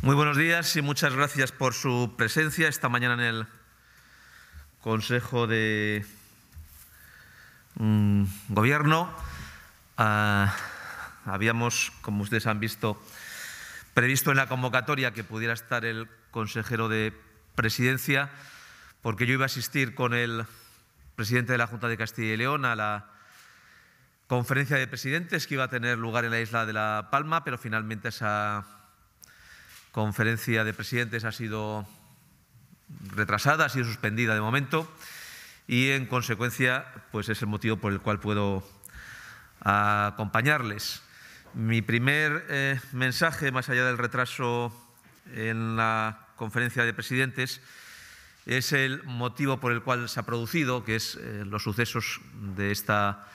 Muy buenos días y muchas gracias por su presencia esta mañana en el Consejo de mm, Gobierno. Ah, habíamos, como ustedes han visto, previsto en la convocatoria que pudiera estar el consejero de Presidencia, porque yo iba a asistir con el presidente de la Junta de Castilla y León a la conferencia de presidentes que iba a tener lugar en la isla de La Palma, pero finalmente esa conferencia de presidentes ha sido retrasada, ha sido suspendida de momento y en consecuencia pues es el motivo por el cual puedo acompañarles. Mi primer eh, mensaje, más allá del retraso en la conferencia de presidentes, es el motivo por el cual se ha producido, que es eh, los sucesos de esta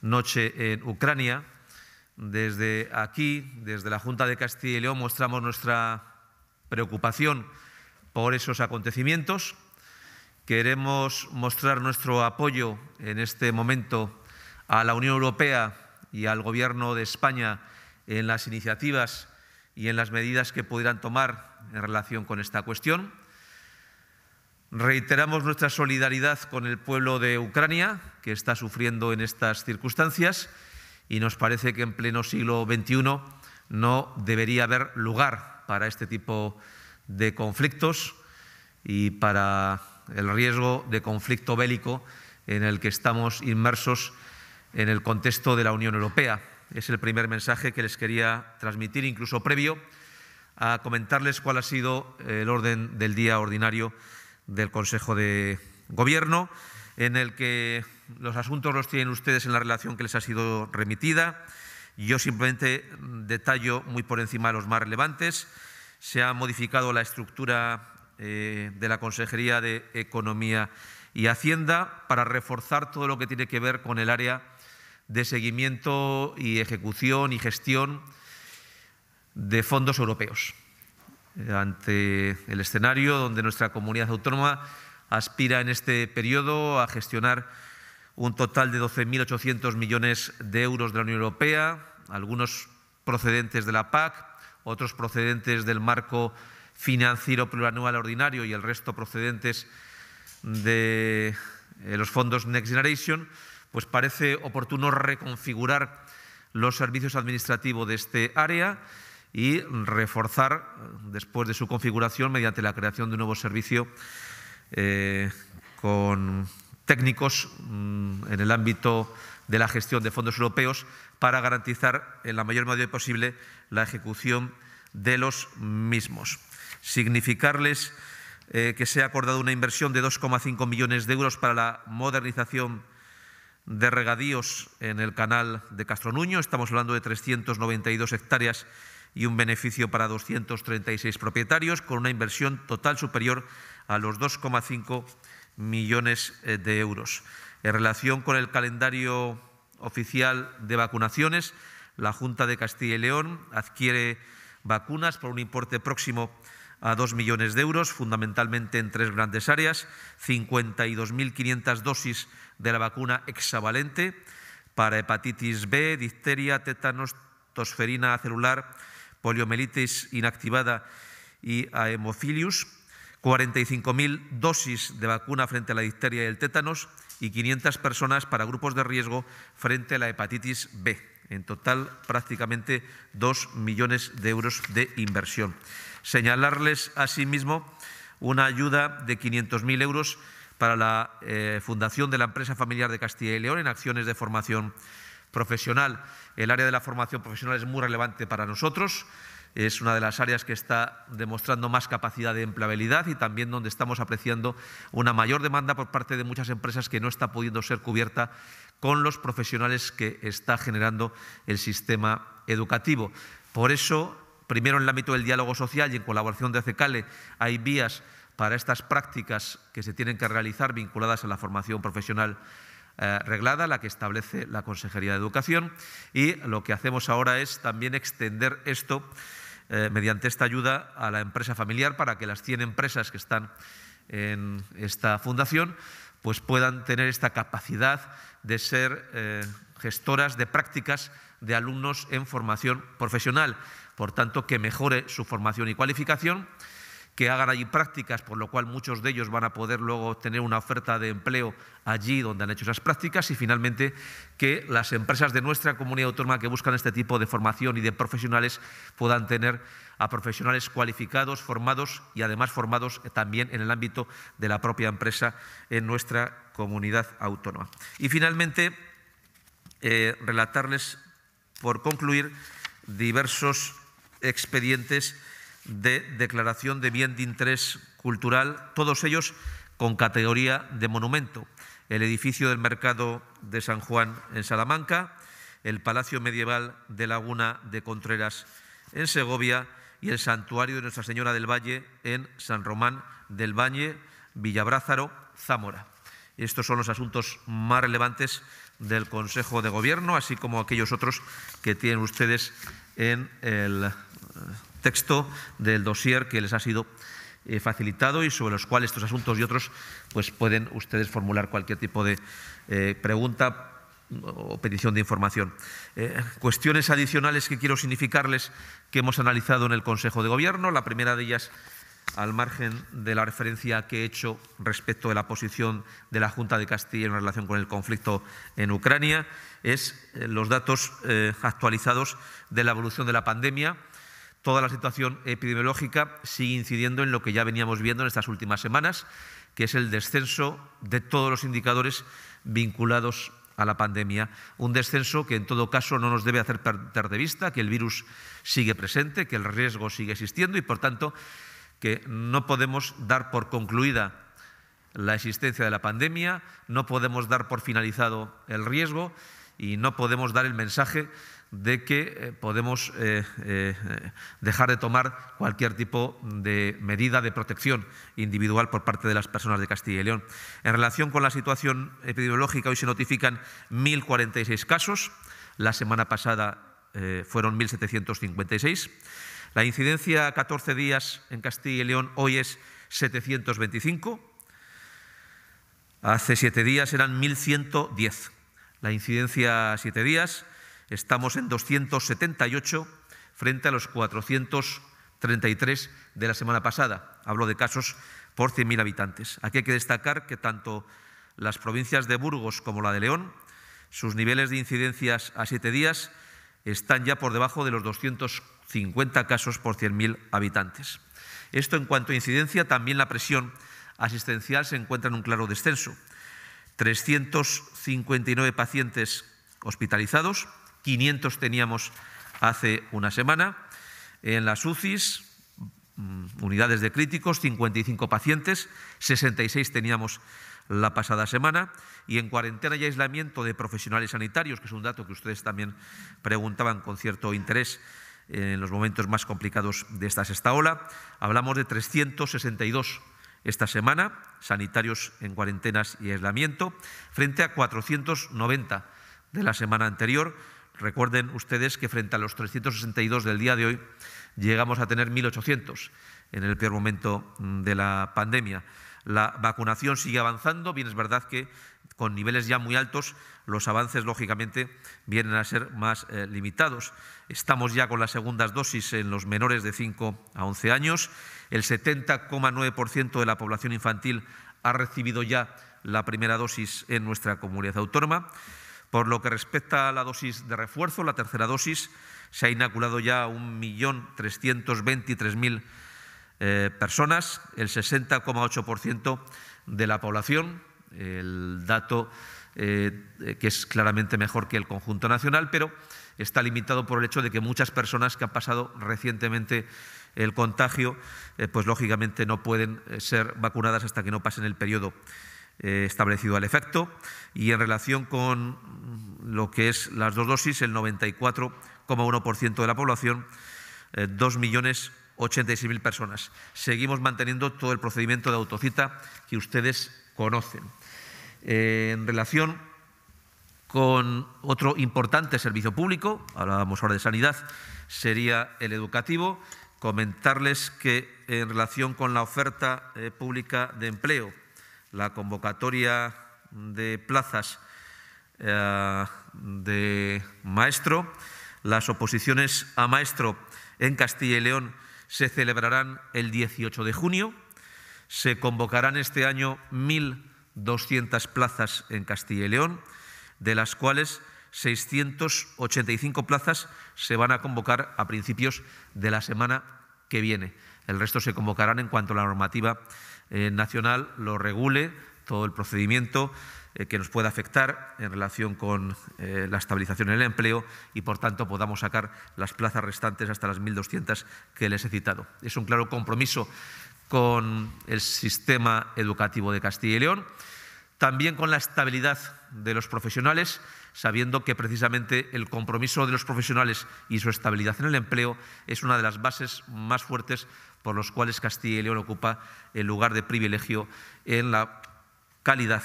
noche en Ucrania, desde aquí, desde la Junta de Castilla y León, mostramos nuestra preocupación por esos acontecimientos. Queremos mostrar nuestro apoyo en este momento a la Unión Europea y al Gobierno de España en las iniciativas y en las medidas que pudieran tomar en relación con esta cuestión. Reiteramos nuestra solidaridad con el pueblo de Ucrania, que está sufriendo en estas circunstancias y nos parece que en pleno siglo XXI no debería haber lugar para este tipo de conflictos y para el riesgo de conflicto bélico en el que estamos inmersos en el contexto de la Unión Europea. Es el primer mensaje que les quería transmitir, incluso previo a comentarles cuál ha sido el orden del día ordinario del Consejo de Gobierno, en el que los asuntos los tienen ustedes en la relación que les ha sido remitida. Yo simplemente detallo muy por encima los más relevantes. Se ha modificado la estructura eh, de la Consejería de Economía y Hacienda para reforzar todo lo que tiene que ver con el área de seguimiento y ejecución y gestión de fondos europeos. Ante el escenario donde nuestra comunidad autónoma aspira en este periodo a gestionar un total de 12.800 millones de euros de la Unión Europea, algunos procedentes de la PAC, otros procedentes del marco financiero plurianual ordinario y el resto procedentes de eh, los fondos Next Generation, pues parece oportuno reconfigurar los servicios administrativos de este área y reforzar después de su configuración mediante la creación de un nuevo servicio eh, con técnicos mm, en el ámbito de la gestión de fondos europeos para garantizar en la mayor medida posible la ejecución de los mismos. Significarles eh, que se ha acordado una inversión de 2,5 millones de euros para la modernización de regadíos en el canal de Castronuño. Estamos hablando de 392 hectáreas y un beneficio para 236 propietarios, con una inversión total superior a los 2,5 millones millones eh, de euros. En relación con el calendario oficial de vacunaciones, la Junta de Castilla y León adquiere vacunas por un importe próximo a 2 millones de euros, fundamentalmente en tres grandes áreas, 52.500 dosis de la vacuna hexavalente para hepatitis B, difteria, tétanos, tosferina celular, poliomielitis inactivada y hemofilius, 45.000 dosis de vacuna frente a la difteria y el tétanos y 500 personas para grupos de riesgo frente a la hepatitis B. En total, prácticamente 2 millones de euros de inversión. Señalarles, asimismo, una ayuda de 500.000 euros para la eh, fundación de la empresa familiar de Castilla y León en acciones de formación profesional. El área de la formación profesional es muy relevante para nosotros es una de las áreas que está demostrando más capacidad de empleabilidad y también donde estamos apreciando una mayor demanda por parte de muchas empresas que no está pudiendo ser cubierta con los profesionales que está generando el sistema educativo. Por eso, primero en el ámbito del diálogo social y en colaboración de ACECALE, hay vías para estas prácticas que se tienen que realizar vinculadas a la formación profesional eh, reglada, la que establece la Consejería de Educación. Y lo que hacemos ahora es también extender esto eh, mediante esta ayuda a la empresa familiar para que las 100 empresas que están en esta fundación pues puedan tener esta capacidad de ser eh, gestoras de prácticas de alumnos en formación profesional, por tanto que mejore su formación y cualificación que hagan allí prácticas, por lo cual muchos de ellos van a poder luego tener una oferta de empleo allí donde han hecho esas prácticas y finalmente que las empresas de nuestra comunidad autónoma que buscan este tipo de formación y de profesionales puedan tener a profesionales cualificados, formados y además formados también en el ámbito de la propia empresa en nuestra comunidad autónoma. Y finalmente, eh, relatarles, por concluir, diversos expedientes de declaración de bien de interés cultural, todos ellos con categoría de monumento. El edificio del Mercado de San Juan en Salamanca, el Palacio Medieval de Laguna de Contreras en Segovia y el Santuario de Nuestra Señora del Valle en San Román del Valle, Villabrázaro, Zamora. Estos son los asuntos más relevantes del Consejo de Gobierno, así como aquellos otros que tienen ustedes en el eh, texto del dossier que les ha sido eh, facilitado y sobre los cuales estos asuntos y otros pues pueden ustedes formular cualquier tipo de eh, pregunta o petición de información. Eh, cuestiones adicionales que quiero significarles que hemos analizado en el Consejo de Gobierno. La primera de ellas, al margen de la referencia que he hecho respecto de la posición de la Junta de Castilla en relación con el conflicto en Ucrania, es los datos actualizados de la evolución de la pandemia toda la situación epidemiológica sigue incidiendo en lo que ya veníamos viendo en estas últimas semanas, que es el descenso de todos los indicadores vinculados a la pandemia. Un descenso que en todo caso no nos debe hacer perder de vista, que el virus sigue presente, que el riesgo sigue existiendo y por tanto que no podemos dar por concluida la existencia de la pandemia, no podemos dar por finalizado el riesgo y no podemos dar el mensaje de que eh, podemos eh, eh, dejar de tomar cualquier tipo de medida de protección individual por parte de las personas de Castilla y León. En relación con la situación epidemiológica, hoy se notifican 1.046 casos, la semana pasada fueron 1.756. La incidencia a 14 días en Castilla y León hoy es 725. Hace siete días eran 1.110. La incidencia a siete días Estamos en 278 frente a los 433 de la semana pasada. Hablo de casos por 100.000 habitantes. Aquí hay que destacar que tanto las provincias de Burgos como la de León, sus niveles de incidencias a siete días están ya por debajo de los 250 casos por 100.000 habitantes. Esto en cuanto a incidencia, también la presión asistencial se encuentra en un claro descenso. 359 pacientes hospitalizados, 500 teníamos hace una semana. En las UCIs, mm, unidades de críticos, 55 pacientes, 66 teníamos la pasada semana. Y en cuarentena y aislamiento de profesionales sanitarios, que es un dato que ustedes también preguntaban con cierto interés en los momentos más complicados de esta sexta ola, hablamos de 362 esta semana, sanitarios en cuarentenas y aislamiento, frente a 490 de la semana anterior, Recuerden ustedes que frente a los 362 del día de hoy llegamos a tener 1.800 en el peor momento mm, de la pandemia. La vacunación sigue avanzando, bien es verdad que con niveles ya muy altos, los avances, lógicamente, vienen a ser más eh, limitados. Estamos ya con las segundas dosis en los menores de 5 a 11 años. El 70,9% de la población infantil ha recibido ya la primera dosis en nuestra comunidad autónoma. Por lo que respecta a la dosis de refuerzo, la tercera dosis, se ha inoculado ya a 1.323.000 eh, personas, el 60,8% de la población, el dato eh, que es claramente mejor que el conjunto nacional, pero está limitado por el hecho de que muchas personas que han pasado recientemente el contagio, eh, pues lógicamente no pueden ser vacunadas hasta que no pasen el periodo eh, establecido al efecto y en relación con lo que es las dos dosis, el 94,1% de la población, eh, seis 2.086.000 personas. Seguimos manteniendo todo el procedimiento de autocita que ustedes conocen. Eh, en relación con otro importante servicio público, hablábamos ahora de sanidad, sería el educativo, comentarles que en relación con la oferta pública de empleo, la convocatoria de plazas eh, de maestro. Las oposiciones a maestro en Castilla y León se celebrarán el 18 de junio. Se convocarán este año 1.200 plazas en Castilla y León, de las cuales 685 plazas se van a convocar a principios de la semana que viene. El resto se convocarán en cuanto la normativa eh, nacional lo regule, todo el procedimiento eh, que nos pueda afectar en relación con eh, la estabilización en el empleo y, por tanto, podamos sacar las plazas restantes hasta las 1.200 que les he citado. Es un claro compromiso con el sistema educativo de Castilla y León, también con la estabilidad de los profesionales, sabiendo que precisamente el compromiso de los profesionales y su estabilidad en el empleo es una de las bases más fuertes por los cuales Castilla y León ocupa el lugar de privilegio en la calidad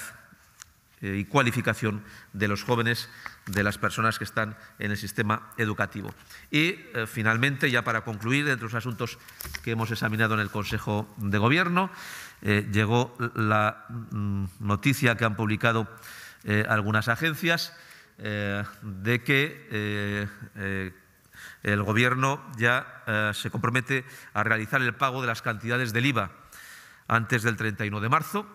eh, y cualificación de los jóvenes, de las personas que están en el sistema educativo. Y eh, finalmente, ya para concluir, entre los asuntos que hemos examinado en el Consejo de Gobierno, eh, llegó la mm, noticia que han publicado algunas agencias de que el Gobierno ya eh, se compromete a realizar el pago de las cantidades del IVA antes del 31 de marzo.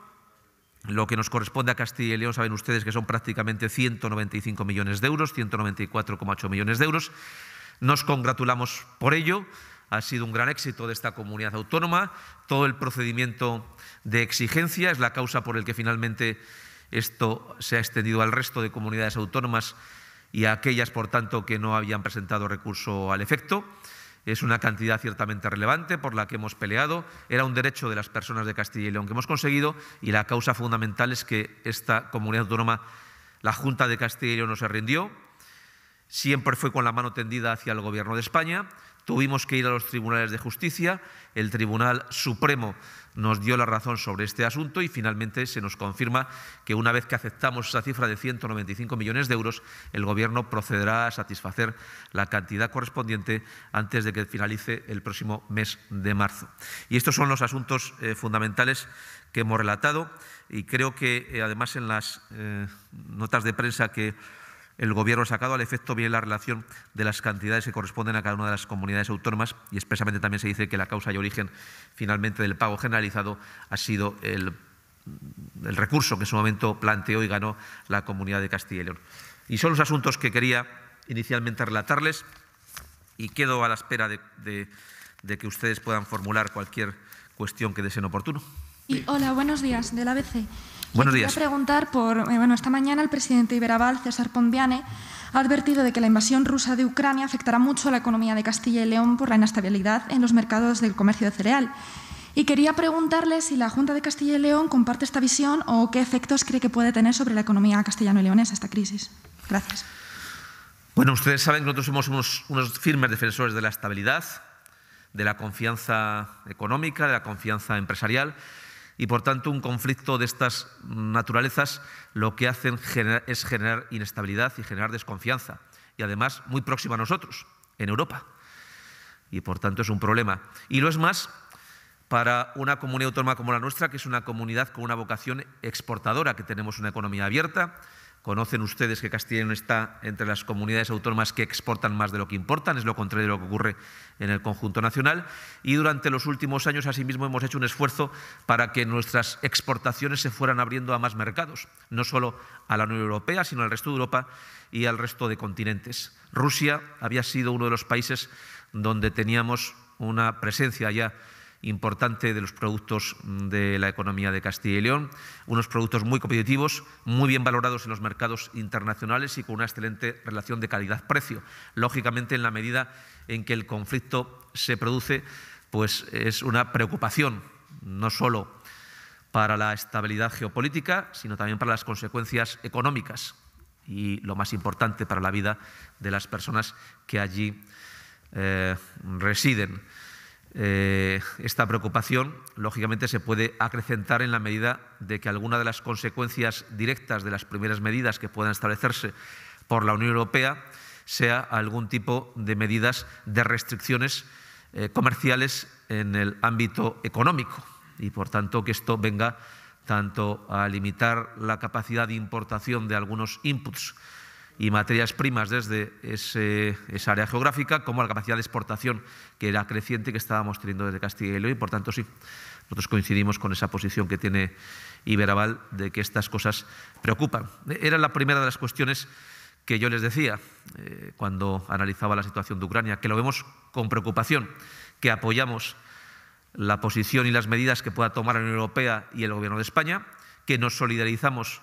Lo que nos corresponde a Castilla y León, saben ustedes que son prácticamente 195 millones de euros, 194,8 millones de euros. Nos congratulamos por ello. Ha sido un gran éxito de esta comunidad autónoma. Todo el procedimiento de exigencia es la causa por la que finalmente esto se ha extendido al resto de comunidades autónomas y aquellas, por tanto, que no habían presentado recurso al efecto. Es una cantidad ciertamente relevante por la que hemos peleado. Era un derecho de las personas de Castilla y León que hemos conseguido y la causa fundamental es que esta comunidad autónoma, la Junta de Castilla y León, no se rindió. Siempre fue con la mano tendida hacia el Gobierno de España Tuvimos que ir a los tribunales de justicia, el Tribunal Supremo nos dio la razón sobre este asunto y finalmente se nos confirma que una vez que aceptamos esa cifra de 195 millones de euros, el Gobierno procederá a satisfacer la cantidad correspondiente antes de que finalice el próximo mes de marzo. Y estos son los asuntos eh, fundamentales que hemos relatado y creo que eh, además en las eh, notas de prensa que el Gobierno ha sacado. Al efecto bien la relación de las cantidades que corresponden a cada una de las comunidades autónomas y expresamente también se dice que la causa y origen finalmente del pago generalizado ha sido el, recurso que en su momento planteó y ganó la comunidad de Castilla y León. Y son los asuntos que quería inicialmente relatarles y quedo a la espera de, de que ustedes puedan formular cualquier cuestión que deseen oportuno hola, buenos días, del ABC. Buenos días. Quería preguntar por. Eh, bueno, esta mañana el presidente Iberaval, César Pombiane, ha advertido de que la invasión rusa de Ucrania afectará mucho a la economía de Castilla y León por la inestabilidad en los mercados del comercio de cereal. Y quería preguntarle si la Junta de Castilla y León comparte esta visión o qué efectos cree que puede tener sobre la economía castellano y leonesa esta crisis. Gracias. Bueno, ustedes saben que nosotros somos unos, unos firmes defensores de la estabilidad, de la confianza económica, de la confianza empresarial y por tanto, un conflicto de estas naturalezas lo que hacen es generar inestabilidad y generar desconfianza. Y además, muy próxima a nosotros, en Europa. Y por tanto, es un problema. Y lo es más para una comunidad autónoma como la nuestra, que es una comunidad con una vocación exportadora, que tenemos una economía abierta, Conocen ustedes que Castilla y León está entre las comunidades autónomas que exportan más de lo que importan, es lo contrario de lo que ocurre en el conjunto nacional. Y durante los últimos años, asimismo, hemos hecho un esfuerzo para que nuestras exportaciones se fueran abriendo a más mercados, no solo a la Unión Europea, sino al resto de Europa y al resto de continentes. Rusia había sido uno de los países donde teníamos una presencia ya importante de los productos de la economía de Castilla y León, unos productos muy competitivos, muy bien valorados en los mercados internacionales y con una excelente relación de calidad-precio. Lógicamente, en la medida en que el conflicto se produce, pues es una preocupación, no solo para la estabilidad geopolítica, sino también para las consecuencias económicas y lo más importante para la vida de las personas que allí eh, residen. Eh, esta preocupación, lógicamente, se puede acrecentar en la medida de que alguna de las consecuencias directas de las primeras medidas que puedan establecerse por la Unión Europea sea algún tipo de medidas de restricciones eh, comerciales en el ámbito económico y, por tanto, que esto venga tanto a limitar la capacidad de importación de algunos inputs y materias primas desde ese, esa área geográfica, como la capacidad de exportación que era creciente que estábamos teniendo desde Castilla y León. Y por tanto, sí, nosotros coincidimos con esa posición que tiene Iberaval de que estas cosas preocupan. Era la primera de las cuestiones que yo les decía eh, cuando analizaba la situación de Ucrania, que lo vemos con preocupación, que apoyamos la posición y las medidas que pueda tomar la Unión Europea y el Gobierno de España, que nos solidarizamos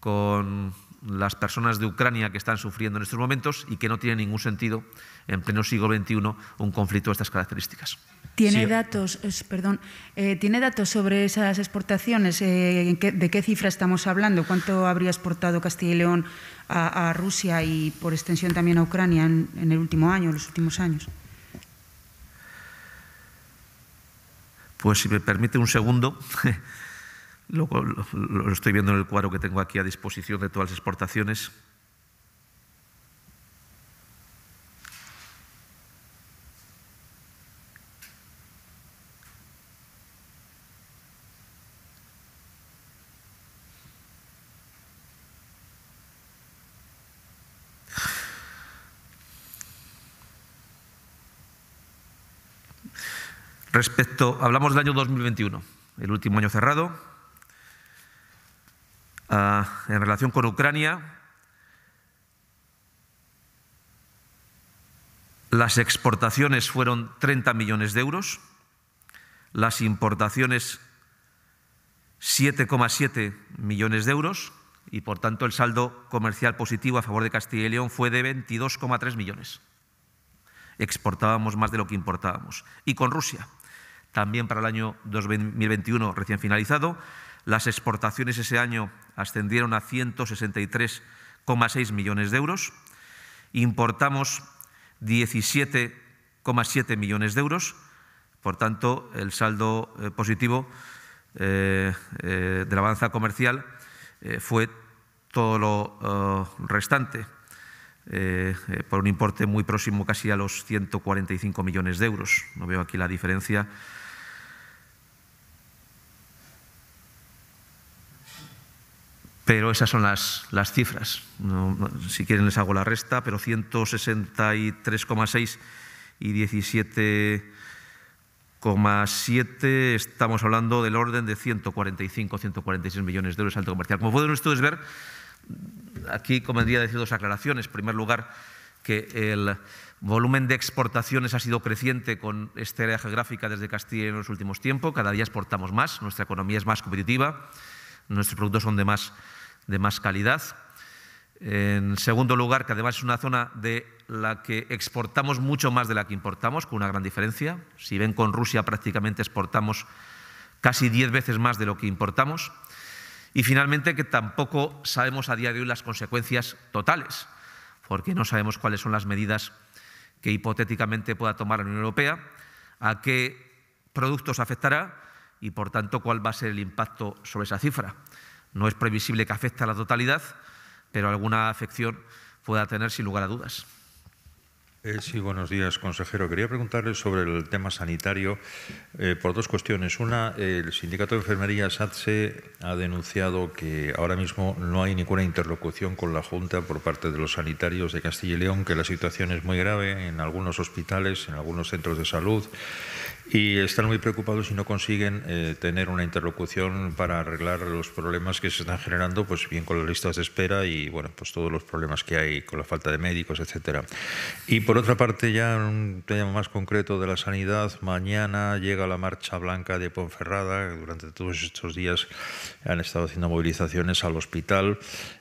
con las personas de Ucrania que están sufriendo en estos momentos y que no tiene ningún sentido en pleno siglo XXI un conflicto de estas características. ¿Tiene, datos, perdón, eh, ¿tiene datos sobre esas exportaciones? Eh, ¿De qué cifra estamos hablando? ¿Cuánto habría exportado Castilla y León a, Rusia y por extensión también a Ucrania en, en el último año, los últimos años? Pues si me permite un segundo. Lo, estoy viendo en el cuadro que tengo aquí a disposición de todas las exportaciones. Respecto, hablamos del año 2021, el último año cerrado, en relación con Ucrania, las exportaciones fueron 30 millones de euros, las importaciones 7,7 millones de euros y, por tanto, el saldo comercial positivo a favor de Castilla y León fue de 22,3 millones. Exportábamos más de lo que importábamos. Y con Rusia, también para el año 2021 recién finalizado, las exportaciones ese año ascendieron a 163,6 millones de euros. Importamos 17,7 millones de euros. Por tanto, el saldo eh, positivo eh, eh, de la balanza comercial fue todo lo restante, por un importe muy próximo casi a los 145 millones de euros. No veo aquí la diferencia Pero esas son las, cifras. si quieren les hago la resta, pero 163,6 y 17,7 estamos hablando del orden de 145, 146 millones de euros de al comercial. Como pueden ustedes ver, aquí convendría decir dos aclaraciones. En primer lugar, que el volumen de exportaciones ha sido creciente con esta área geográfica desde Castilla en los últimos tiempos. Cada día exportamos más, nuestra economía es más competitiva, nuestros productos son de más de más calidad. En segundo lugar, que además es una zona de la que exportamos mucho más de la que importamos, con una gran diferencia. Si ven con Rusia prácticamente exportamos casi diez veces más de lo que importamos. Y finalmente, que tampoco sabemos a día de hoy las consecuencias totales, porque no sabemos cuáles son las medidas que hipotéticamente pueda tomar la Unión Europea, a qué productos afectará y, por tanto, cuál va a ser el impacto sobre esa cifra. No es previsible que afecte a la totalidad, pero alguna afección pueda tener sin lugar a dudas. Eh, sí, buenos días, consejero. Quería preguntarle sobre el tema sanitario eh, por dos cuestiones. Una, el sindicato de enfermería SATSE ha denunciado que ahora mismo no hay ninguna interlocución con la Junta por parte de los sanitarios de Castilla y León, que la situación es muy grave en algunos hospitales, en algunos centros de salud y están muy preocupados y no consiguen eh, tener una interlocución para arreglar los problemas que se están generando, pues bien con las listas de espera y bueno, pues todos los problemas que hay con la falta de médicos, etcétera. Y por otra parte, ya un tema más concreto de la sanidad, mañana llega la marcha blanca de Ponferrada, durante todos estos días han estado haciendo movilizaciones al hospital.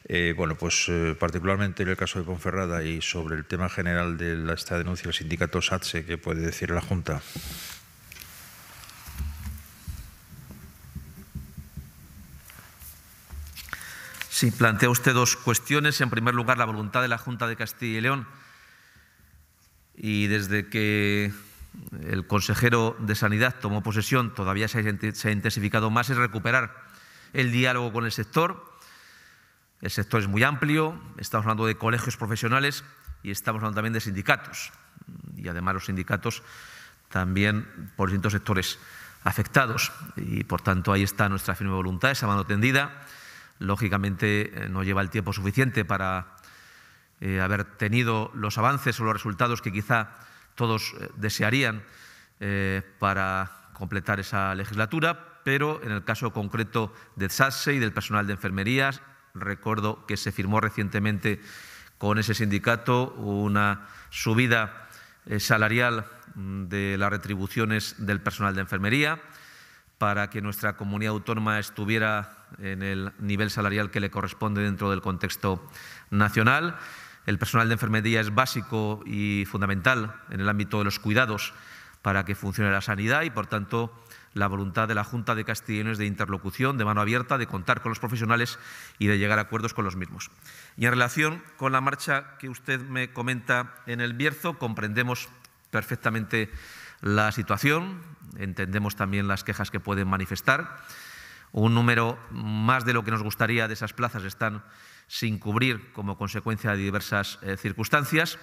Eh, bueno, pues eh, particularmente en el caso de Ponferrada y sobre el tema general de esta denuncia del sindicato SATSE, ¿qué puede decir la Junta? Sí, plantea usted dos cuestiones. En primer lugar, la voluntad de la Junta de Castilla y León. Y desde que el consejero de Sanidad tomó posesión, todavía se ha intensificado más, es recuperar el diálogo con el sector. El sector es muy amplio, estamos hablando de colegios profesionales y estamos hablando también de sindicatos. Y además los sindicatos también por distintos sectores afectados. Y por tanto ahí está nuestra firme voluntad, esa mano tendida lógicamente eh, no lleva el tiempo suficiente para eh, haber tenido los avances o los resultados que quizá todos eh, desearían para completar esa legislatura, pero en el caso concreto de SASE y del personal de enfermerías, recuerdo que se firmó recientemente con ese sindicato una subida salarial mm, de las retribuciones del personal de enfermería, para que nuestra comunidad autónoma estuviera en el nivel salarial que le corresponde dentro del contexto nacional. El personal de enfermería es básico y fundamental en el ámbito de los cuidados para que funcione la sanidad y, por tanto, la voluntad de la Junta de Castellanos de interlocución, de mano abierta, de contar con los profesionales y de llegar a acuerdos con los mismos. Y en relación con la marcha que usted me comenta en el Bierzo, comprendemos perfectamente la situación, entendemos también las quejas que pueden manifestar. Un número más de lo que nos gustaría de esas plazas están sin cubrir como consecuencia de diversas eh, circunstancias.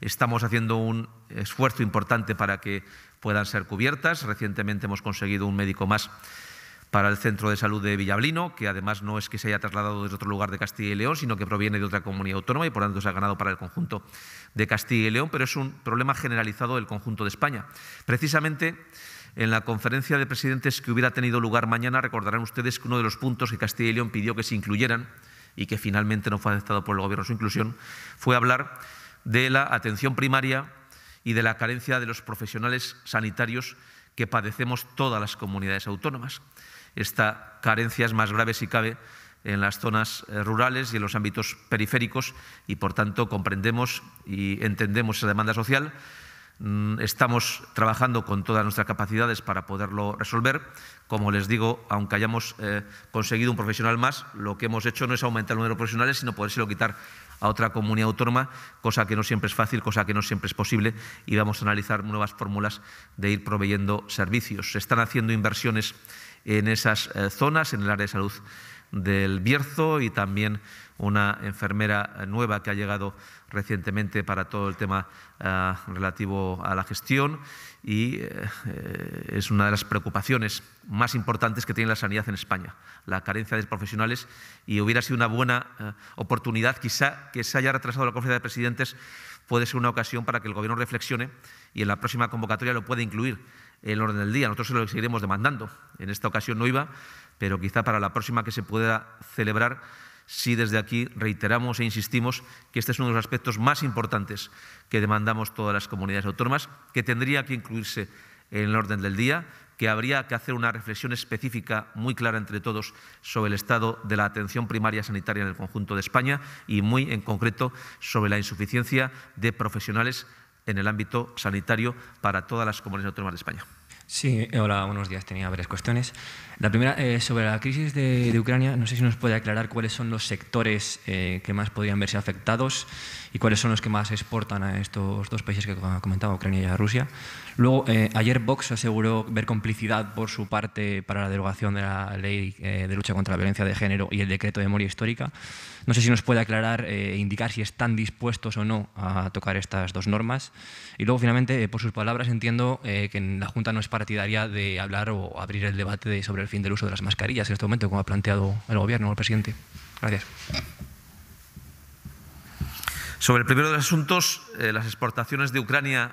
Estamos haciendo un esfuerzo importante para que puedan ser cubiertas. Recientemente hemos conseguido un médico más para el Centro de Salud de Villablino, que además no es que se haya trasladado desde otro lugar de Castilla y León, sino que proviene de otra comunidad autónoma y por tanto se ha ganado para el conjunto de Castilla y León, pero es un problema generalizado del conjunto de España. Precisamente en la conferencia de presidentes que hubiera tenido lugar mañana, recordarán ustedes que uno de los puntos que Castilla y León pidió que se incluyeran y que finalmente no fue aceptado por el Gobierno su inclusión, fue hablar de la atención primaria y de la carencia de los profesionales sanitarios que padecemos todas las comunidades autónomas. Esta carencia es más grave si cabe en las zonas eh, rurales y en los ámbitos periféricos y, por tanto, comprendemos y entendemos esa demanda social. Mm, estamos trabajando con todas nuestras capacidades para poderlo resolver. Como les digo, aunque hayamos eh, conseguido un profesional más, lo que hemos hecho no es aumentar el número de profesionales, sino podérselo quitar a otra comunidad autónoma, cosa que no siempre es fácil, cosa que no siempre es posible, y vamos a analizar nuevas fórmulas de ir proveyendo servicios. Se están haciendo inversiones en esas eh, zonas, en el área de salud del Bierzo y también una enfermera nueva que ha llegado recientemente para todo el tema eh, relativo a la gestión y eh, es una de las preocupaciones más importantes que tiene la sanidad en España, la carencia de profesionales y hubiera sido una buena oportunidad, quizá que se haya retrasado la conferencia de presidentes puede ser una ocasión para que el Gobierno reflexione y en la próxima convocatoria lo pueda incluir el orden del día. Nosotros se lo seguiremos demandando. En esta ocasión no iba, pero quizá para la próxima que se pueda celebrar, si desde aquí reiteramos e insistimos que este es uno de los aspectos más importantes que demandamos todas las comunidades autónomas, que tendría que incluirse en el orden del día, que habría que hacer una reflexión específica muy clara entre todos sobre el estado de la atención primaria sanitaria en el conjunto de España y muy en concreto sobre la insuficiencia de profesionales en el ámbito sanitario para todas las comunidades autónomas de España. Sí, hola, buenos días. Tenía varias cuestiones. La primera, eh, sobre la crisis de, Ucrania, no sé si nos puede aclarar cuáles son los sectores eh, que más podrían verse afectados y cuáles son los que más exportan a estos dos países que ha comentado, Ucrania y Rusia. Luego, eh, ayer Vox aseguró ver complicidad por su parte para la derogación de la ley eh, de lucha contra la violencia de género y el decreto de memoria histórica. No sé si nos puede aclarar eh, e indicar si están dispuestos o no a tocar estas dos normas. Y luego, finalmente, por sus palabras, entiendo que la Junta no es partidaria de hablar o abrir el debate sobre el fin del uso de las mascarillas en este momento, como ha planteado el Gobierno o el presidente. Gracias. Sobre el primero de los asuntos, eh, las exportaciones de Ucrania,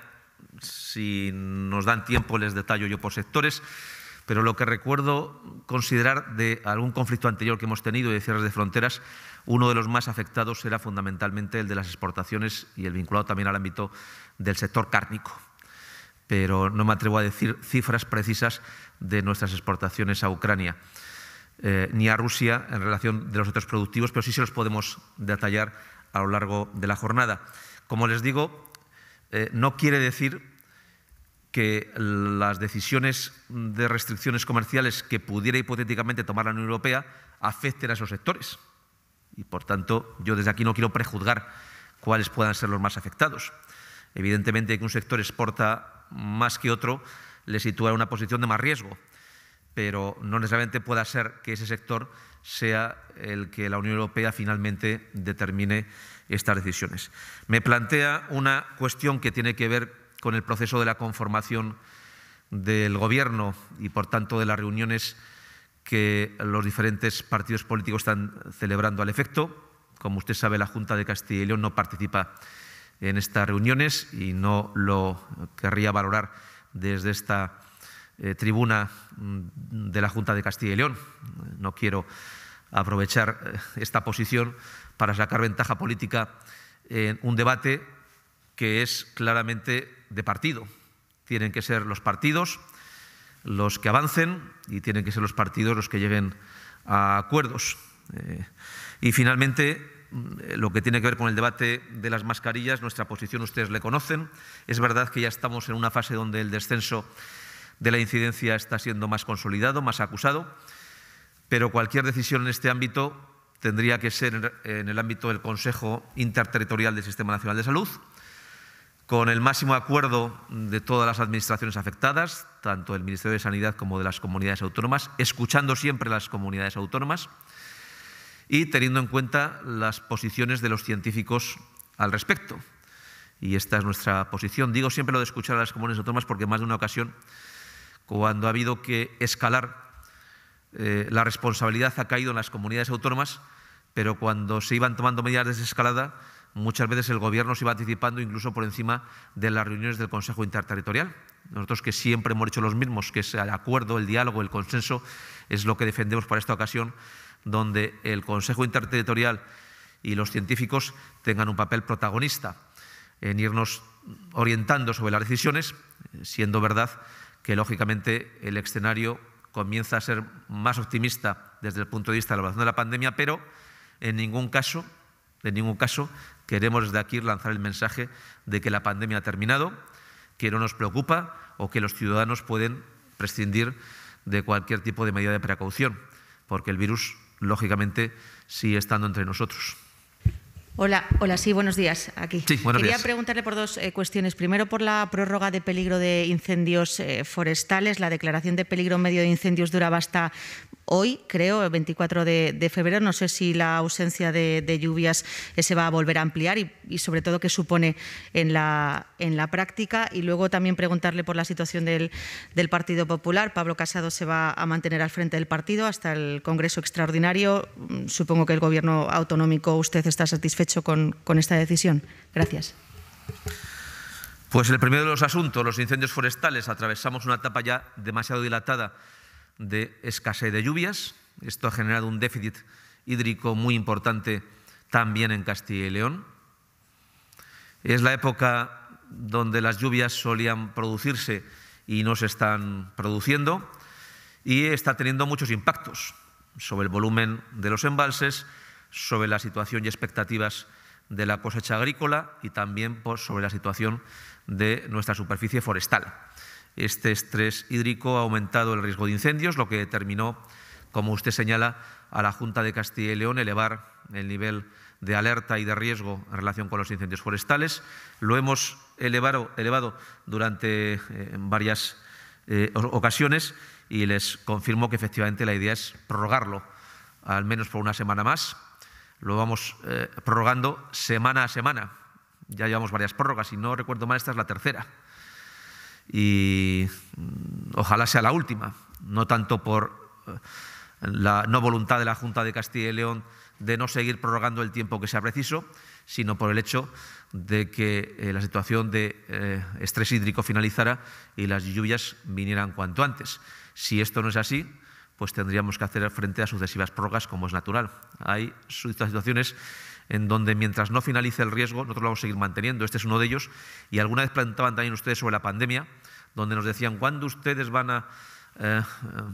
si nos dan tiempo les detallo yo por sectores, pero lo que recuerdo considerar de algún conflicto anterior que hemos tenido y de cierres de fronteras, uno de los más afectados era fundamentalmente el de las exportaciones y el vinculado también al ámbito del sector cárnico. Pero no me atrevo a decir cifras precisas de nuestras exportaciones a Ucrania. Eh, ni a Rusia en relación de los otros productivos, pero sí se los podemos detallar a lo largo de la jornada. Como les digo, eh, no quiere decir que las decisiones de restricciones comerciales que pudiera hipotéticamente tomar la Unión Europea afecten a esos sectores. Y por tanto, yo desde aquí no quiero prejuzgar cuáles puedan ser los más afectados. Evidentemente que un sector exporta más que otro le sitúa en una posición de más riesgo, pero no necesariamente pueda ser que ese sector sea el que la Unión Europea finalmente determine estas decisiones. Me plantea una cuestión que tiene que ver con el proceso de la conformación del Gobierno y, por tanto, de las reuniones que los diferentes partidos políticos están celebrando al efecto. Como usted sabe, la Junta de Castilla y León no participa en estas reuniones y no lo querría valorar desde esta eh, tribuna mm, de la Junta de Castilla y León. No quiero aprovechar eh, esta posición para sacar ventaja política en un debate que es claramente de partido. Tienen que ser los partidos los que avancen y tienen que ser los partidos los que lleguen a acuerdos. Eh, y finalmente, mm, lo que tiene que ver con el debate de las mascarillas, nuestra posición ustedes le conocen. Es verdad que ya estamos en una fase donde el descenso de la incidencia está siendo más consolidado, más acusado, pero cualquier decisión en este ámbito tendría que ser en el ámbito del Consejo Interterritorial del Sistema Nacional de Salud, con el máximo acuerdo de todas las administraciones afectadas, tanto del Ministerio de Sanidad como de las comunidades autónomas, escuchando siempre las comunidades autónomas y teniendo en cuenta las posiciones de los científicos al respecto. Y esta es nuestra posición. Digo siempre lo de escuchar a las comunidades autónomas porque más de una ocasión cuando ha habido que escalar, eh, la responsabilidad ha caído en las comunidades autónomas, pero cuando se iban tomando medidas de desescalada, muchas veces el Gobierno se iba anticipando incluso por encima de las reuniones del Consejo Interterritorial. Nosotros que siempre hemos hecho los mismos, que es el acuerdo, el diálogo, el consenso, es lo que defendemos para esta ocasión, donde el Consejo Interterritorial y los científicos tengan un papel protagonista en irnos orientando sobre las decisiones, siendo verdad que lógicamente el escenario comienza a ser más optimista desde el punto de vista de la evaluación de la pandemia, pero en ningún caso, en ningún caso queremos desde aquí lanzar el mensaje de que la pandemia ha terminado, que no nos preocupa o que los ciudadanos pueden prescindir de cualquier tipo de medida de precaución, porque el virus, lógicamente, sigue estando entre nosotros. Hola, hola, sí, buenos días. Aquí. Quería preguntarle por dos eh, cuestiones. Primero, por la prórroga de peligro de incendios eh, forestales. La declaración de peligro medio de incendios duraba hasta hoy, creo, el 24 de, febrero. No sé si la ausencia de, lluvias eh, se va a volver a ampliar y, sobre todo qué supone en la, en la práctica. Y luego también preguntarle por la situación del Partido Popular. Pablo Casado se va a mantener al frente del partido hasta el Congreso Extraordinario. Mm, supongo que el Gobierno autonómico usted está satisfecho con, con esta decisión? Gracias. Pues el primero de los asuntos, los incendios forestales, atravesamos una etapa ya demasiado dilatada de escasez de lluvias. Esto ha generado un déficit hídrico muy importante también en Castilla y León. Es la época donde las lluvias solían producirse y no se están produciendo y está teniendo muchos impactos sobre el volumen de los embalses, sobre la situación y expectativas de la cosecha agrícola y también pues, sobre la situación de nuestra superficie forestal. Este estrés hídrico ha aumentado el riesgo de incendios, lo que determinó, como usted señala, a la Junta de Castilla y León elevar el nivel de alerta y de riesgo en relación con los incendios forestales. Lo hemos elevado, durante eh, varias eh, ocasiones y les confirmo que efectivamente la idea es prorrogarlo al menos por una semana más lo vamos eh, prorrogando semana a semana. Ya llevamos varias prórrogas, y no recuerdo mal, esta es la tercera. Y mm, ojalá sea la última, no tanto por eh, la no voluntad de la Junta de Castilla y León de no seguir prorrogando el tiempo que sea preciso, sino por el hecho de que eh, la situación de estrés hídrico finalizara y las lluvias vinieran cuanto antes. Si esto no es así, pues tendríamos que hacer frente a sucesivas prórrogas, como es natural. Hay situaciones en donde mientras no finalice el riesgo, nosotros lo vamos a seguir manteniendo. Este es uno de ellos. Y alguna vez planteaban también ustedes sobre la pandemia, donde nos decían, ¿cuándo ustedes van a eh,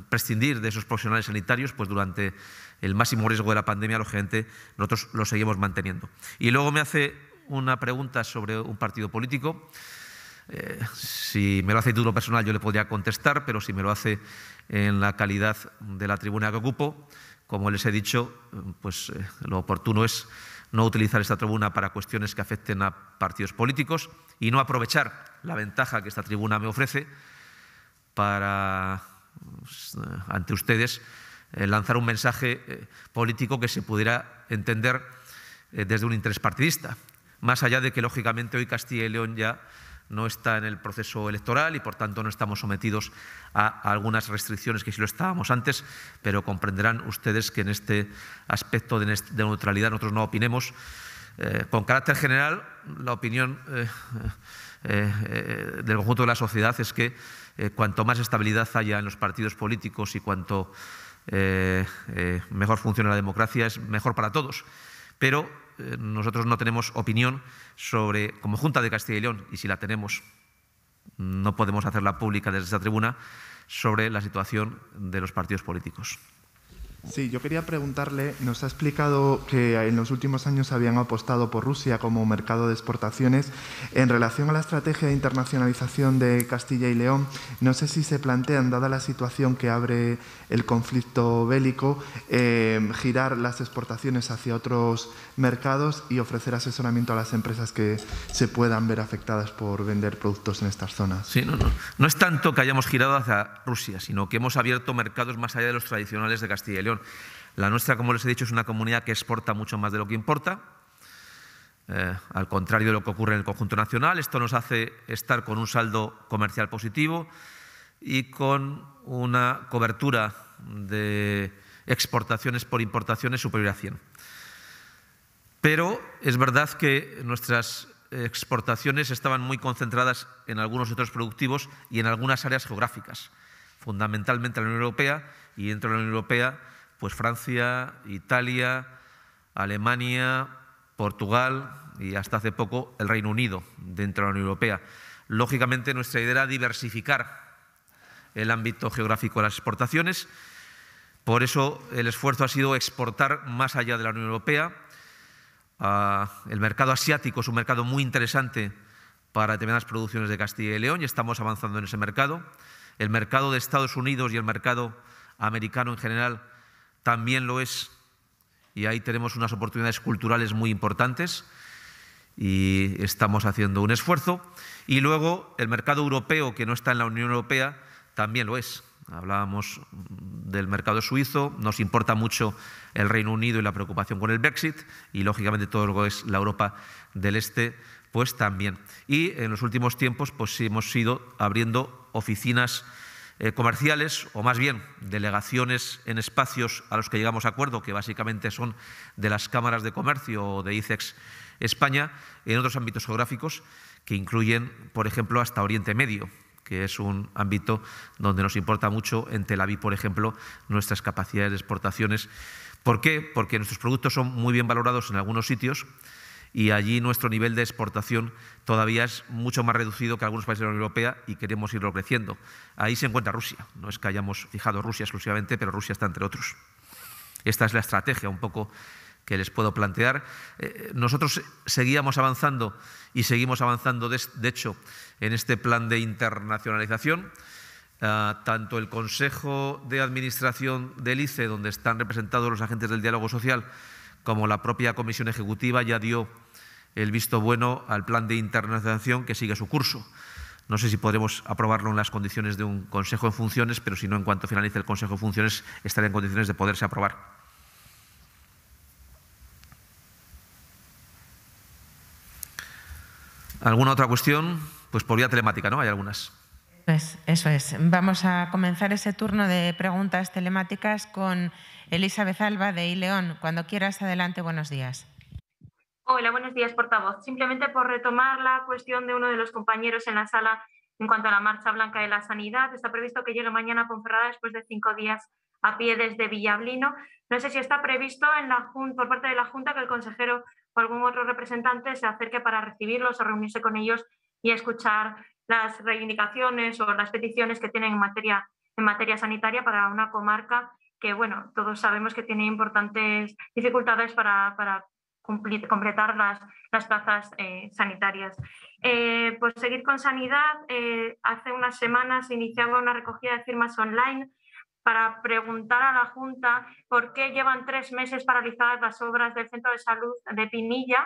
prescindir de esos profesionales sanitarios? Pues durante el máximo riesgo de la pandemia, lógicamente, nosotros lo seguimos manteniendo. Y luego me hace una pregunta sobre un partido político. Eh, si me lo hace en título personal yo le podría contestar, pero si me lo hace en la calidad de la tribuna que ocupo, como les he dicho, pues eh, lo oportuno es no utilizar esta tribuna para cuestiones que afecten a partidos políticos y no aprovechar la ventaja que esta tribuna me ofrece para, pues, eh, ante ustedes, lanzar un mensaje político que se pudiera entender desde un interés partidista, más allá de que, lógicamente, hoy Castilla y León ya no está en el proceso electoral y por tanto no estamos sometidos a, algunas restricciones que sí lo estábamos antes, pero comprenderán ustedes que en este aspecto de, neutralidad nosotros no opinemos. Eh, con carácter general, la opinión eh, eh, del conjunto de la sociedad es que cuanto más estabilidad haya en los partidos políticos y cuanto mejor funcione la democracia es mejor para todos. Pero eh, nosotros no tenemos opinión sobre, como Junta de Castilla y León, y si la tenemos, no podemos hacerla pública desde esta tribuna, sobre la situación de los partidos políticos. Sí, yo quería preguntarle, nos ha explicado que en los últimos años habían apostado por Rusia como mercado de exportaciones. En relación a la estrategia de internacionalización de Castilla y León, no sé si se plantean, dada la situación que abre el conflicto bélico, em, girar las exportaciones hacia otros mercados y ofrecer asesoramiento a las empresas que se puedan ver afectadas por vender productos en estas zonas. Sí, no, no. no es tanto que hayamos girado hacia Rusia, sino que hemos abierto mercados más allá de los tradicionales de Castilla y León la nuestra, como les he dicho, es una comunidad que exporta mucho más de lo que importa. Eh, al contrario de lo que ocurre en el conjunto nacional, esto nos hace estar con un saldo comercial positivo y con una cobertura de exportaciones por importaciones superior a 100. Pero es verdad que nuestras exportaciones estaban muy concentradas en algunos sectores productivos y en algunas áreas geográficas, fundamentalmente en la Unión Europea y dentro de la Unión Europea pues Francia, Italia, Alemania, Portugal y hasta hace poco el Reino Unido dentro de la Unión Europea. Lógicamente nuestra idea era diversificar el ámbito geográfico de las exportaciones. Por eso el esfuerzo ha sido exportar más allá de la Unión Europea. Ah, el mercado asiático es un mercado muy interesante para determinadas producciones de Castilla y León y estamos avanzando en ese mercado. El mercado de Estados Unidos y el mercado americano en general también lo es. Y ahí tenemos unas oportunidades culturales muy importantes y estamos haciendo un esfuerzo. Y luego el mercado europeo, que no está en la Unión Europea, también lo es. Hablábamos del mercado suizo, nos importa mucho el Reino Unido y la preocupación con el Brexit y lógicamente todo lo que es la Europa del Este, pues también. Y en los últimos tiempos pues hemos ido abriendo oficinas eh, comerciales o más bien delegaciones en espacios a los que llegamos a acuerdo, que básicamente son de las cámaras de comercio o de ICEX España, en otros ámbitos geográficos que incluyen, por ejemplo, hasta Oriente Medio, que es un ámbito donde nos importa mucho en Tel Aviv, por ejemplo, nuestras capacidades de exportaciones. ¿Por qué? Porque nuestros productos son muy bien valorados en algunos sitios y allí nuestro nivel de exportación todavía es mucho más reducido que algunos países de la Unión Europea y queremos irlo creciendo. Ahí se encuentra Rusia. No es que hayamos fijado Rusia exclusivamente, pero Rusia está entre otros. Esta es la estrategia un poco que les puedo plantear. Eh, nosotros seguíamos avanzando y seguimos avanzando, de, hecho, en este plan de internacionalización. Ah, tanto el Consejo de Administración del ICE, donde están representados los agentes del diálogo social, como la propia Comisión Ejecutiva ya dio el visto bueno al plan de internacionalización que sigue su curso. No sé si podremos aprobarlo en las condiciones de un Consejo en funciones, pero si no, en cuanto finalice el Consejo de funciones, estará en condiciones de poderse aprobar. ¿Alguna otra cuestión? Pues por vía telemática, ¿no? Hay algunas. Pues eso es. Vamos a comenzar ese turno de preguntas telemáticas con Elizabeth Alba de I León, cuando quieras, adelante, buenos días. Hola, buenos días, portavoz. Simplemente por retomar la cuestión de uno de los compañeros en la sala en cuanto a la marcha blanca de la sanidad, está previsto que llegue mañana a Ponferrada después de cinco días a pie desde Villablino. No sé si está previsto en la por parte de la Junta que el consejero o algún otro representante se acerque para recibirlos o reunirse con ellos y escuchar las reivindicaciones o las peticiones que tienen en materia, en materia sanitaria para una comarca que bueno, todos sabemos que tiene importantes dificultades para, cumplir, completar las, plazas eh, sanitarias. Eh, por pues seguir con sanidad, eh, hace unas semanas iniciaba una recogida de firmas online para preguntar a la Junta por qué llevan tres meses paralizadas las obras del Centro de Salud de Pinilla,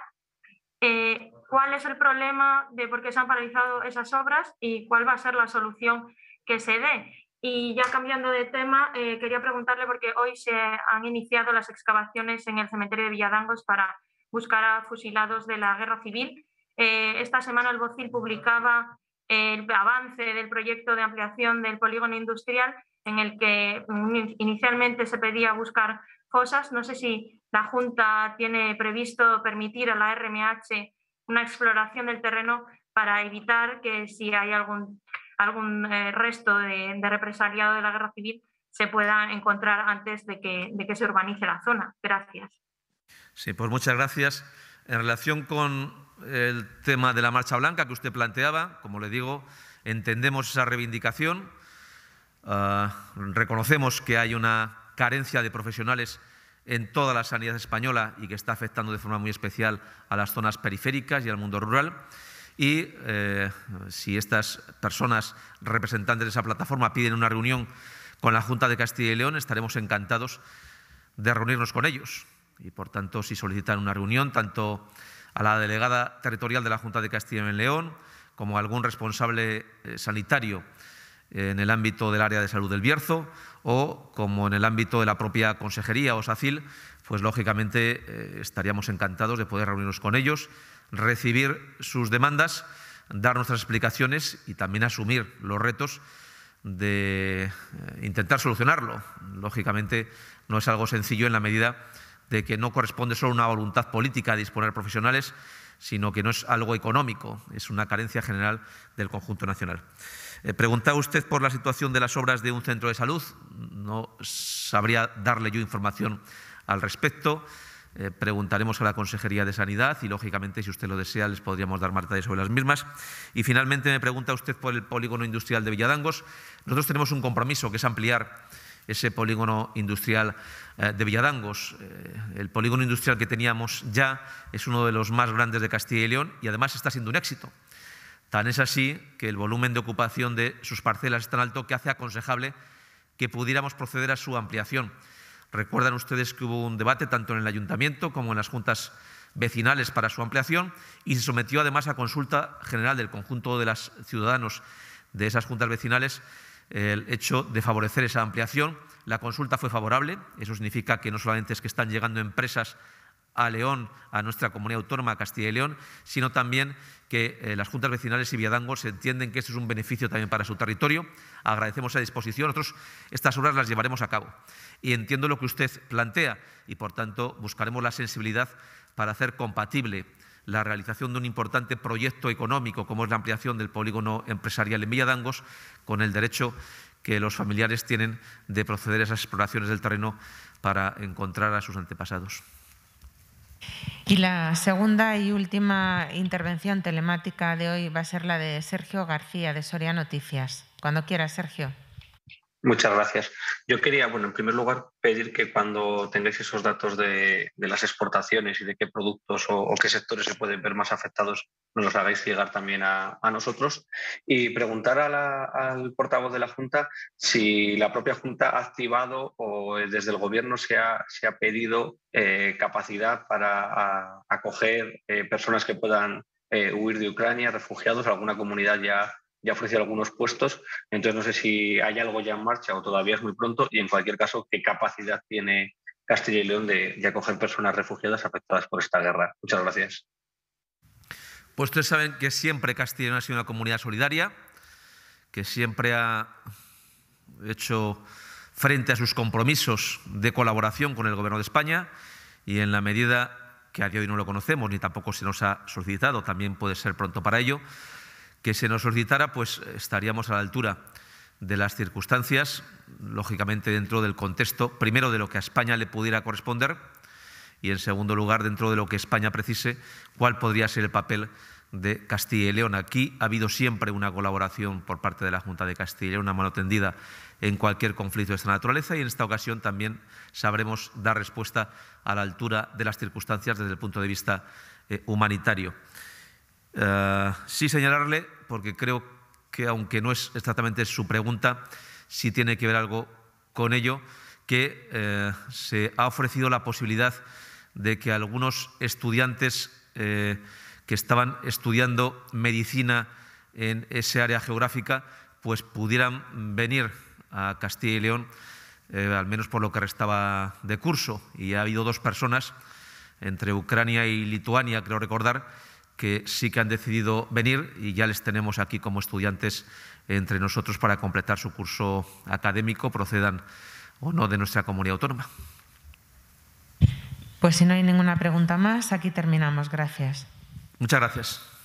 cuál es el problema de por qué se han paralizado esas obras y cuál va a ser la solución que se dé. Y ya cambiando de tema, eh, quería preguntarle porque hoy se han iniciado las excavaciones en el cementerio de Villadangos para buscar a fusilados de la guerra civil. Eh, esta semana el Bocil publicaba el avance del proyecto de ampliación del polígono industrial en el que mm, inicialmente se pedía buscar fosas. No sé si la Junta tiene previsto permitir a la RMH una exploración del terreno para evitar que si hay algún algún eh, resto de, represaliado de la guerra civil se pueda encontrar antes de que, se urbanice la zona. Gracias. Sí, pues muchas gracias. En relación con el tema de la Marcha Blanca que usted planteaba, como le digo, entendemos esa reivindicación, ah, reconocemos que hay una carencia de profesionales en toda la sanidad española y que está afectando de forma muy especial a las zonas periféricas y al mundo rural. Y eh, si estas personas representantes de esa plataforma piden una reunión con la Junta de Castilla y León, estaremos encantados de reunirnos con ellos. Y por tanto, si solicitan una reunión, tanto a la delegada territorial de la Junta de Castilla y León como a algún responsable eh, sanitario en el ámbito del área de salud del Bierzo o como en el ámbito de la propia consejería o SACIL, pues lógicamente eh, estaríamos encantados de poder reunirnos con ellos recibir sus demandas, dar nuestras explicaciones y también asumir los retos de eh, intentar solucionarlo. Lógicamente no es algo sencillo en la medida de que no corresponde solo una voluntad política a disponer profesionales, sino que no es algo económico, es una carencia general del conjunto nacional. Eh, preguntaba usted por la situación de las obras de un centro de salud, no sabría darle yo información al respecto. Eh, preguntaremos a la Consejería de Sanidad y, lógicamente, si usted lo desea, les podríamos dar más detalles sobre las mismas. Y, finalmente, me pregunta usted por el polígono industrial de Villadangos. Nosotros tenemos un compromiso, que es ampliar ese polígono industrial eh, de Villadangos. Eh, el polígono industrial que teníamos ya es uno de los más grandes de Castilla y León y, además, está siendo un éxito. Tan es así que el volumen de ocupación de sus parcelas es tan alto que hace aconsejable que pudiéramos proceder a su ampliación. Recuerdan ustedes que hubo un debate tanto en el ayuntamiento como en las juntas vecinales para su ampliación y se sometió además a consulta general del conjunto de los ciudadanos de esas juntas vecinales el hecho de favorecer esa ampliación. La consulta fue favorable, eso significa que no solamente es que están llegando empresas a León, a nuestra comunidad autónoma, Castilla y León, sino también que eh, las juntas vecinales y Villadangos entienden que esto es un beneficio también para su territorio. Agradecemos esa disposición. Nosotros estas obras las llevaremos a cabo. Y entiendo lo que usted plantea y, por tanto, buscaremos la sensibilidad para hacer compatible la realización de un importante proyecto económico como es la ampliación del polígono empresarial en Villadangos con el derecho que los familiares tienen de proceder a esas exploraciones del terreno para encontrar a sus antepasados. Y la segunda y última intervención telemática de hoy va a ser la de Sergio García, de Soria Noticias. Cuando quiera, Sergio. Muchas gracias. Yo quería, bueno, en primer lugar, pedir que cuando tengáis esos datos de, las exportaciones y de qué productos o, qué sectores se pueden ver más afectados, nos los hagáis llegar también a, nosotros. Y preguntar al portavoz de la Junta si la propia Junta ha activado o eh, desde el Gobierno se ha, se ha pedido eh, capacidad para acoger eh, personas que puedan huir de Ucrania, refugiados. Alguna comunidad ya ya ofreció algunos puestos, entonces no sé si hay algo ya en marcha o todavía es muy pronto y en cualquier caso, ¿qué capacidad tiene Castilla y León de, de acoger personas refugiadas afectadas por esta guerra? Muchas gracias. Pues ustedes saben que siempre Castilla y León ha sido una comunidad solidaria, que siempre ha hecho frente a sus compromisos de colaboración con el Gobierno de España y en la medida que a día de hoy no lo conocemos ni tampoco se nos ha solicitado, también puede ser pronto para ello, que se nos solicitara, pues estaríamos a la altura de las circunstancias, lógicamente dentro del contexto, primero de lo que a España le pudiera corresponder y en segundo lugar dentro de lo que España precise, cuál podría ser el papel de Castilla y León. Aquí ha habido siempre una colaboración por parte de la Junta de Castilla y una mano tendida en cualquier conflicto de esta naturaleza y en esta ocasión también sabremos dar respuesta a la altura de las circunstancias desde el punto de vista eh, humanitario. Eh, sí señalarle, porque creo que aunque no es exactamente su pregunta, sí tiene que ver algo con ello, que eh, se ha ofrecido la posibilidad de que algunos estudiantes eh, que estaban estudiando medicina en ese área geográfica, pues pudieran venir a Castilla y León, al menos por lo que restaba de curso. Y ha habido dos personas, entre Ucrania y Lituania, creo recordar, que sí que han decidido venir y ya les tenemos aquí como estudiantes entre nosotros para completar su curso académico, procedan o no de nuestra comunidad autónoma. Pues si no hay ninguna pregunta más, aquí terminamos. Gracias. Muchas gracias.